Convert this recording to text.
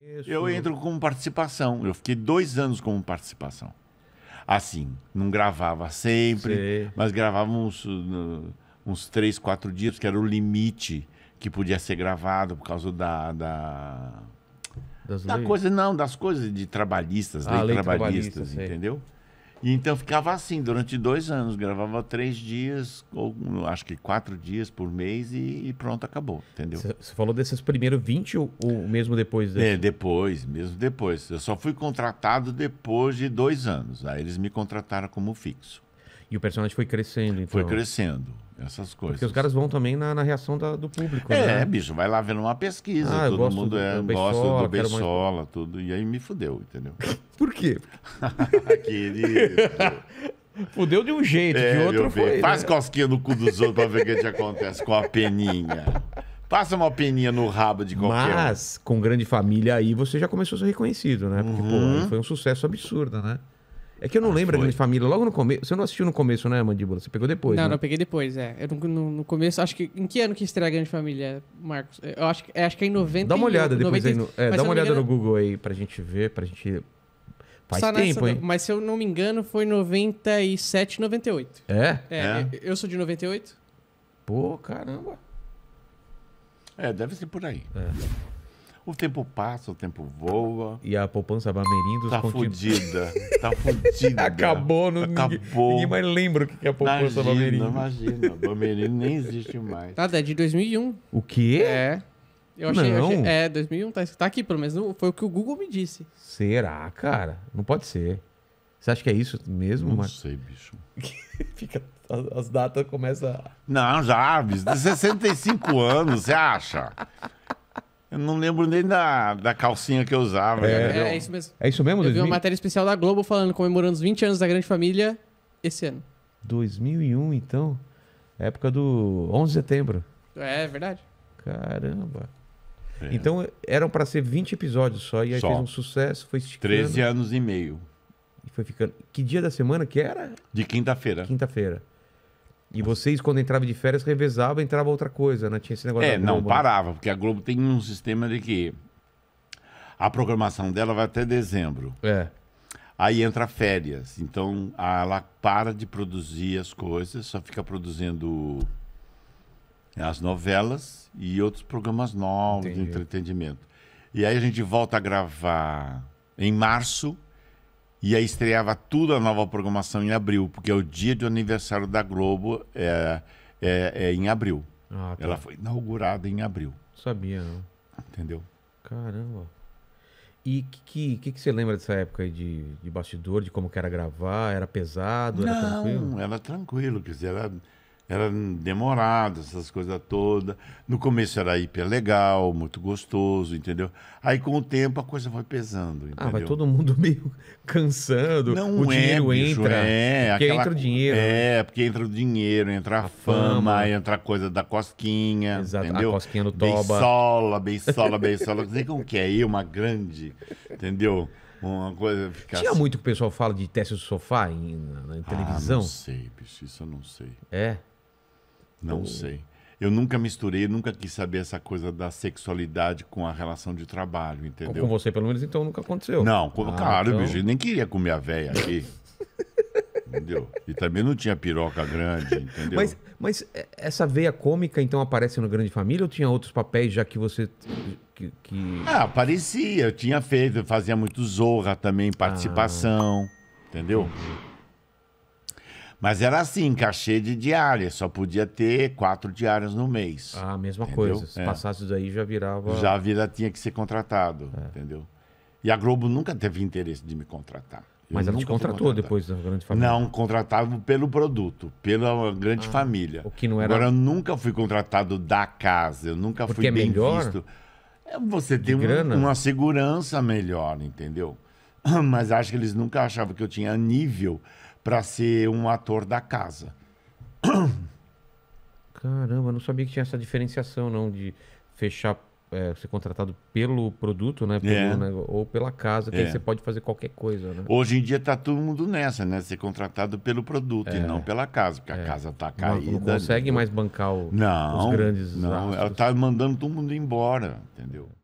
Isso. Eu entro como participação. Eu fiquei dois anos como participação. Assim, não gravava sempre, Sim. mas gravava uns, uh, uns três, quatro dias, que era o limite que podia ser gravado por causa da. da... Das da coisa, não, das coisas de trabalhistas, ah, lei trabalhistas, trabalhista, entendeu? Sei. E então ficava assim durante dois anos, gravava três dias, ou acho que quatro dias por mês e, e pronto, acabou, entendeu? Você falou desses primeiros 20 ou, ou mesmo depois desse? É, depois, mesmo depois. Eu só fui contratado depois de dois anos. Aí eles me contrataram como fixo. E o personagem foi crescendo, então? Foi crescendo. Essas coisas. Porque os caras vão também na, na reação da, do público. É, né? bicho, vai lá vendo uma pesquisa. Ah, todo mundo do, é, do gosta do Bessola, tudo. E aí me fudeu, entendeu? Por quê? Querido. Fudeu de um jeito, é, de outro foi. Né? Faz cosquinha no cu dos outros pra ver o que, te acontece com a peninha. Passa uma peninha no rabo de qualquer Mas, um. com grande família aí, você já começou a ser reconhecido, né? Porque, uhum. pô, foi um sucesso absurdo, né? É que eu não ah, lembro foi. da Grande Família, logo no começo. Você não assistiu no começo, né, Mandíbula? Você pegou depois. Não, né? não, peguei depois, é. Eu no, no, começo, acho que. Em que ano que estreia a Grande Família, Marcos? Eu acho, é, acho que é em 90. Dá uma olhada depois 90, aí no, é, dá uma olhada engano, no Google aí pra gente ver, pra gente. Faz tempo, nessa, hein? Mas se eu não me engano, foi 97, 98. É? É. é. Eu, eu sou de 98. Pô, caramba. É, deve ser por aí. É. O tempo passa, o tempo voa. E a poupança Bamerindos tá continua... fudida. Tá fudida. Acabou, não Acabou. Ninguém, ninguém mais lembra o que é a poupança Bamerindos. Imagina, Bamerindos nem existe mais. Nada, é de 2001. O quê? É. Eu achei, não. Eu achei, é, 2001 tá, tá aqui, pelo menos foi o que o Google me disse. Será, cara? Não pode ser. Você acha que é isso mesmo? Não Mar... sei, bicho. Fica, as datas começam. Não, já, bicho. De 65 anos, você acha? Eu não lembro nem da, da calcinha que eu usava. É, é, é isso mesmo. É isso mesmo? Eu 2000? vi uma matéria especial da Globo falando, comemorando os 20 anos da Grande Família esse ano. 2001, então? Época do 11 de setembro. É, verdade. Caramba. É. Então eram para ser 20 episódios só e aí só. fez um sucesso, foi esticando. 13 anos e meio. E foi ficando. Que dia da semana que era? De quinta-feira. Quinta-feira. E vocês, quando entravam de férias, revezava, entrava outra coisa, né? Tinha esse negócio. É, não, né? parava, porque a Globo tem um sistema de que a programação dela vai até dezembro. É. Aí entra férias. Então ela para de produzir as coisas, só fica produzindo as novelas e outros programas novos Entendi. de entretenimento. E aí a gente volta a gravar em março e aí estreava tudo a nova programação em abril, porque é o dia do aniversário da Globo é, é, é em abril. Ah, tá. Ela foi inaugurada em abril. Sabia, não. Entendeu? Caramba. E o que, que, que, você lembra dessa época aí de, de bastidor, de como que era gravar? Era pesado? Era não, era tranquilo. Quer dizer, era era demorado, essas coisas todas. No começo era hiper legal, muito gostoso, entendeu? Aí com o tempo a coisa foi pesando, ah, entendeu? Ah, vai todo mundo meio cansando, Não o é, dinheiro bicho, entra. É, porque aquela, entra o dinheiro. Né? É, porque entra o dinheiro, entra a, a fama, fama, entra a coisa da cosquinha, Exato, entendeu? a cosquinha do toba. Beisola, beisola, beisola. Não sei como que é aí, uma grande, entendeu? Uma coisa Tinha assim. muito que o pessoal fala de teste do sofá em, na, na televisão. Ah, não sei, bicho, isso eu não sei. É? Não sei. Eu nunca misturei, nunca quis saber essa coisa da sexualidade com a relação de trabalho, entendeu? Com você, pelo menos, então nunca aconteceu. Não, ah, claro, então... bicho, eu nem queria comer a véia aqui. entendeu? E também não tinha piroca grande, entendeu? Mas, mas é, essa veia cômica, então, aparece no Grande Família ou tinha outros papéis já que você. Que, que... Ah, aparecia, eu tinha feito, eu fazia muito zorra também, ah. participação, ah. entendeu? Mas era assim, cachê de diária, só podia ter quatro diárias no mês. Ah, mesma entendeu? coisa. Se é. passasse isso aí já virava. Já vira, tinha que ser contratado, é. entendeu? E a Globo nunca teve interesse de me contratar. Eu Mas ela te contratou depois da Grande Família? Não, contratava pelo produto, pela Grande ah, Família. O que não era... Agora, eu nunca fui contratado da casa, eu nunca Porque fui é bem melhor? visto. É, você tem um, uma segurança melhor, entendeu? Mas acho que eles nunca achavam que eu tinha nível para ser um ator da casa. Caramba, não sabia que tinha essa diferenciação, não, de fechar, é, ser contratado pelo produto, né? Pelo, é. né ou pela casa, que é. aí você pode fazer qualquer coisa, né? Hoje em dia tá todo mundo nessa, né? Ser contratado pelo produto e é. não pela casa, porque a é. casa tá caída. não consegue né? mais bancar o, não, os grandes Não, astros. ela tá mandando todo mundo embora, entendeu?